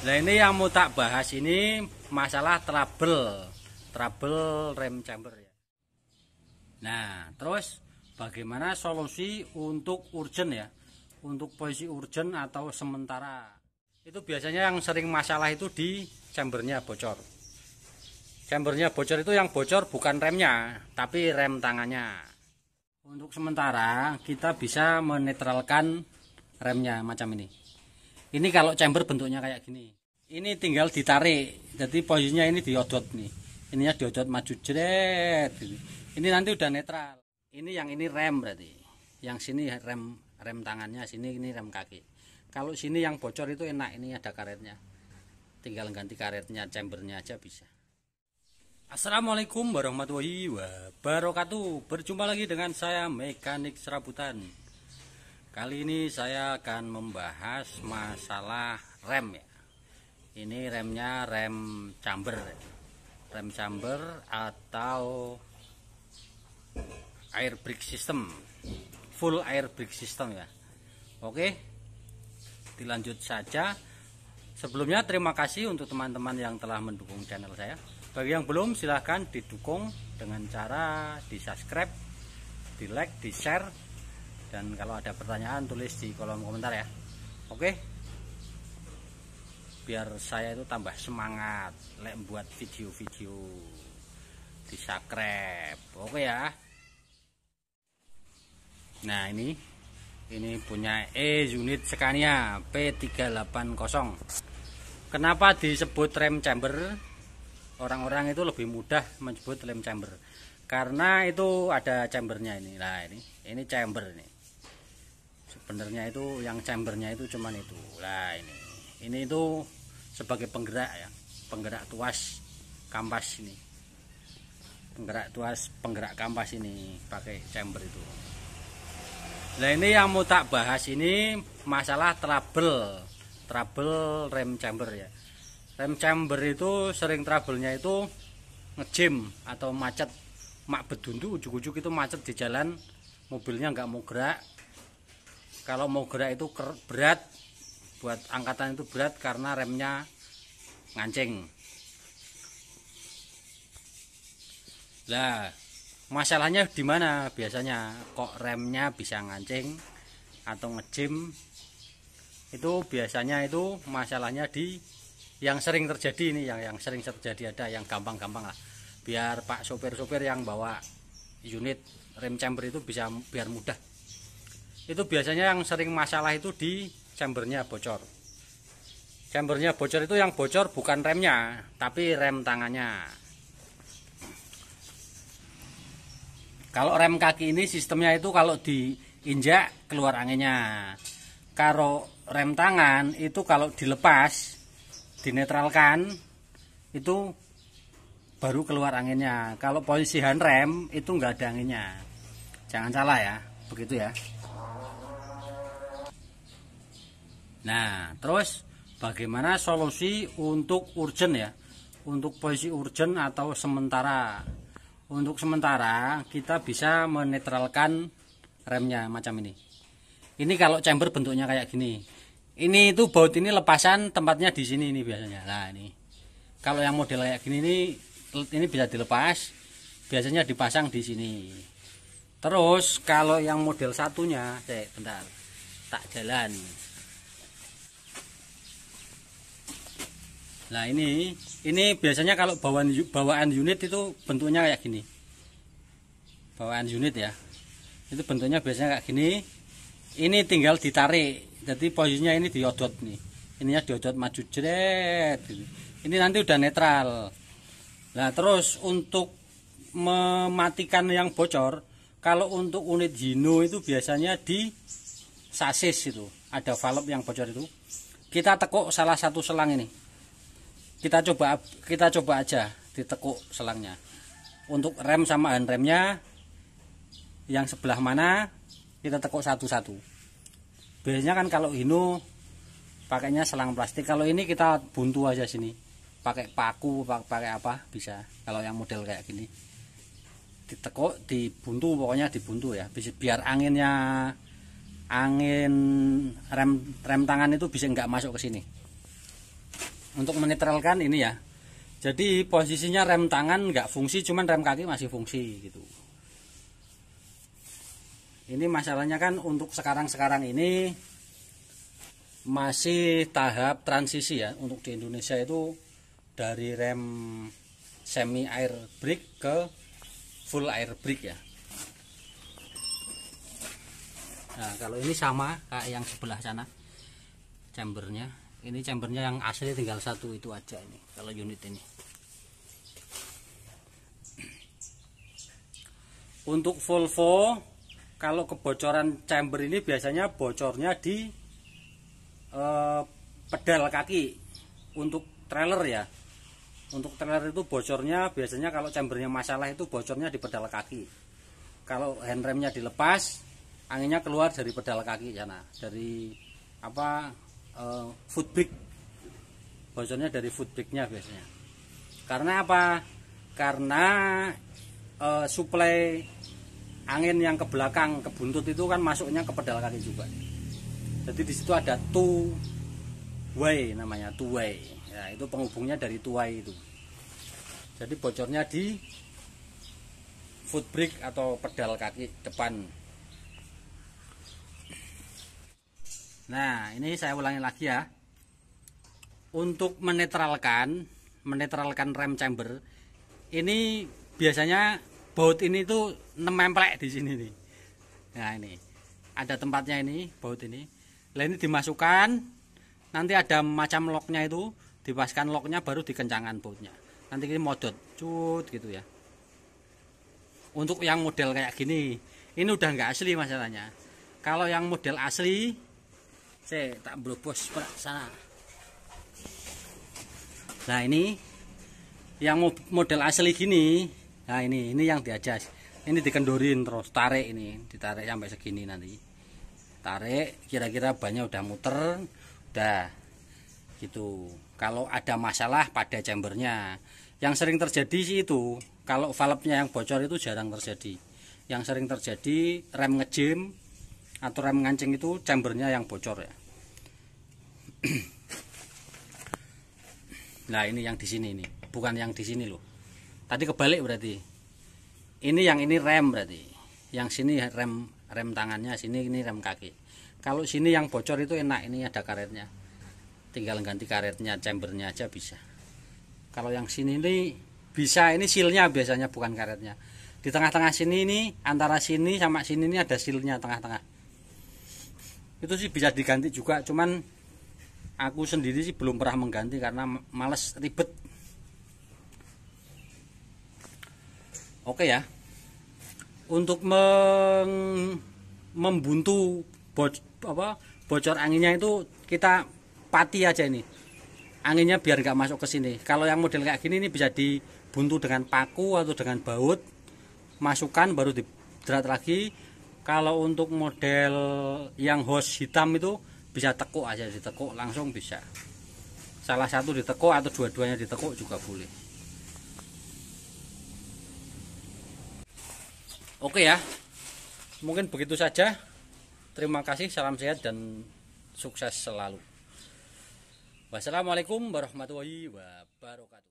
Nah ini yang mau tak bahas ini masalah trouble, trouble rem chamber ya. Nah terus bagaimana solusi untuk urgent ya, untuk posisi urgent atau sementara. Itu biasanya yang sering masalah itu di chambernya bocor. Chambernya bocor itu yang bocor bukan remnya, tapi rem tangannya. Untuk sementara kita bisa menetralkan remnya macam ini ini kalau chamber bentuknya kayak gini ini tinggal ditarik jadi posisinya ini diodot nih ininya diodot maju jret ini nanti udah netral ini yang ini rem berarti yang sini rem rem tangannya sini ini rem kaki kalau sini yang bocor itu enak ini ada karetnya tinggal ganti karetnya chambernya aja bisa Assalamualaikum warahmatullahi wabarakatuh Berjumpa lagi dengan saya Mekanik Serabutan Kali ini saya akan membahas masalah rem ya. Ini remnya rem chamber. Ya. Rem chamber atau air brake system. Full air brake system ya. Oke. Dilanjut saja. Sebelumnya terima kasih untuk teman-teman yang telah mendukung channel saya. Bagi yang belum silahkan didukung dengan cara di subscribe, di like, di share dan kalau ada pertanyaan tulis di kolom komentar ya oke biar saya itu tambah semangat lek buat video-video di subscribe oke ya nah ini ini punya E unit Scania P380 kenapa disebut rem chamber orang-orang itu lebih mudah menyebut rem chamber karena itu ada chambernya ini nah ini ini chamber ini benernya itu yang chambernya itu cuman itu lah ini ini itu sebagai penggerak ya penggerak tuas kampas ini penggerak tuas penggerak kampas ini pakai chamber itu nah ini yang mau tak bahas ini masalah trouble trouble rem chamber ya rem chamber itu sering troublenya nya itu ngejim atau macet mak beduntu ujuk-ujuk itu macet di jalan mobilnya nggak mau gerak kalau mau gerak itu berat buat angkatan itu berat karena remnya ngancing lah masalahnya di mana biasanya kok remnya bisa ngancing atau ngejim itu biasanya itu masalahnya di yang sering terjadi ini yang yang sering terjadi ada yang gampang-gampang lah biar pak sopir-sopir yang bawa unit rem chamber itu bisa biar mudah itu biasanya yang sering masalah itu di chambernya bocor chambernya bocor itu yang bocor bukan remnya tapi rem tangannya kalau rem kaki ini sistemnya itu kalau diinjak keluar anginnya kalau rem tangan itu kalau dilepas dinetralkan itu baru keluar anginnya kalau posisi hand rem itu enggak ada anginnya jangan salah ya begitu ya Nah, terus bagaimana solusi untuk urgent ya? Untuk posisi urgent atau sementara. Untuk sementara kita bisa menetralkan remnya macam ini. Ini kalau chamber bentuknya kayak gini. Ini itu baut ini lepasan tempatnya di sini ini biasanya. Nah, ini. Kalau yang model kayak gini ini ini bisa dilepas, biasanya dipasang di sini. Terus kalau yang model satunya, cek bentar. Tak jalan. Nah ini ini biasanya kalau bawaan bawaan unit itu bentuknya kayak gini. Bawaan unit ya. Itu bentuknya biasanya kayak gini. Ini tinggal ditarik. Jadi posisinya ini diodot nih. Ininya diodot maju jeret. Gitu. Ini nanti udah netral. Nah, terus untuk mematikan yang bocor, kalau untuk unit Hino itu biasanya di sasis itu. Ada valve yang bocor itu. Kita tekuk salah satu selang ini kita coba kita coba aja ditekuk selangnya untuk rem sama hand remnya yang sebelah mana kita tekuk satu-satu biasanya kan kalau Hino pakainya selang plastik kalau ini kita buntu aja sini pakai paku pakai apa bisa kalau yang model kayak gini ditekuk dibuntu pokoknya dibuntu ya biar anginnya angin rem rem tangan itu bisa nggak masuk ke sini untuk menetralkan ini ya jadi posisinya rem tangan nggak fungsi cuman rem kaki masih fungsi gitu ini masalahnya kan untuk sekarang-sekarang ini masih tahap transisi ya untuk di Indonesia itu dari rem semi air brake ke full air brake ya nah kalau ini sama kayak yang sebelah sana chambernya ini chambernya yang asli tinggal satu itu aja ini kalau unit ini untuk Volvo kalau kebocoran chamber ini biasanya bocornya di eh, pedal kaki untuk trailer ya untuk trailer itu bocornya biasanya kalau chambernya masalah itu bocornya di pedal kaki kalau handremnya dilepas anginnya keluar dari pedal kaki ya Nah dari apa uh, food brick bocornya dari food bricknya biasanya karena apa karena uh, suplai angin yang ke belakang ke buntut itu kan masuknya ke pedal kaki juga jadi disitu ada two way namanya two way ya, itu penghubungnya dari two way itu jadi bocornya di foot atau pedal kaki depan Nah, ini saya ulangi lagi ya. Untuk menetralkan, menetralkan rem chamber, ini biasanya baut ini tuh nememplek di sini nih. Nah, ini. Ada tempatnya ini, baut ini. Lah ini dimasukkan, nanti ada macam locknya itu, dipaskan locknya baru dikencangkan bautnya. Nanti ini modot, cut gitu ya. Untuk yang model kayak gini, ini udah nggak asli masalahnya. Kalau yang model asli, saya tak berbos perak sana nah ini yang model asli gini nah ini ini yang diajas ini dikendorin terus tarik ini ditarik sampai segini nanti tarik kira-kira banyak udah muter udah gitu kalau ada masalah pada chambernya yang sering terjadi sih itu kalau valve-nya yang bocor itu jarang terjadi yang sering terjadi rem ngejem atau rem ngancing itu chambernya yang bocor ya nah ini yang di sini ini, bukan yang di sini loh. Tadi kebalik berarti. Ini yang ini rem berarti. Yang sini rem rem tangannya, sini ini rem kaki. Kalau sini yang bocor itu enak ini ada karetnya. Tinggal ganti karetnya, chambernya aja bisa. Kalau yang sini ini bisa ini silnya biasanya bukan karetnya. Di tengah-tengah sini ini antara sini sama sini ini ada silnya tengah-tengah. Itu sih bisa diganti juga, cuman aku sendiri sih belum pernah mengganti karena males ribet oke ya untuk meng membuntu bo apa bocor anginnya itu kita pati aja ini anginnya biar nggak masuk ke sini kalau yang model kayak gini ini bisa dibuntu dengan paku atau dengan baut masukkan baru diderat lagi kalau untuk model yang hose hitam itu bisa tekuk aja ditekuk langsung bisa salah satu ditekuk atau dua-duanya ditekuk juga boleh oke ya mungkin begitu saja terima kasih salam sehat dan sukses selalu wassalamualaikum warahmatullahi wabarakatuh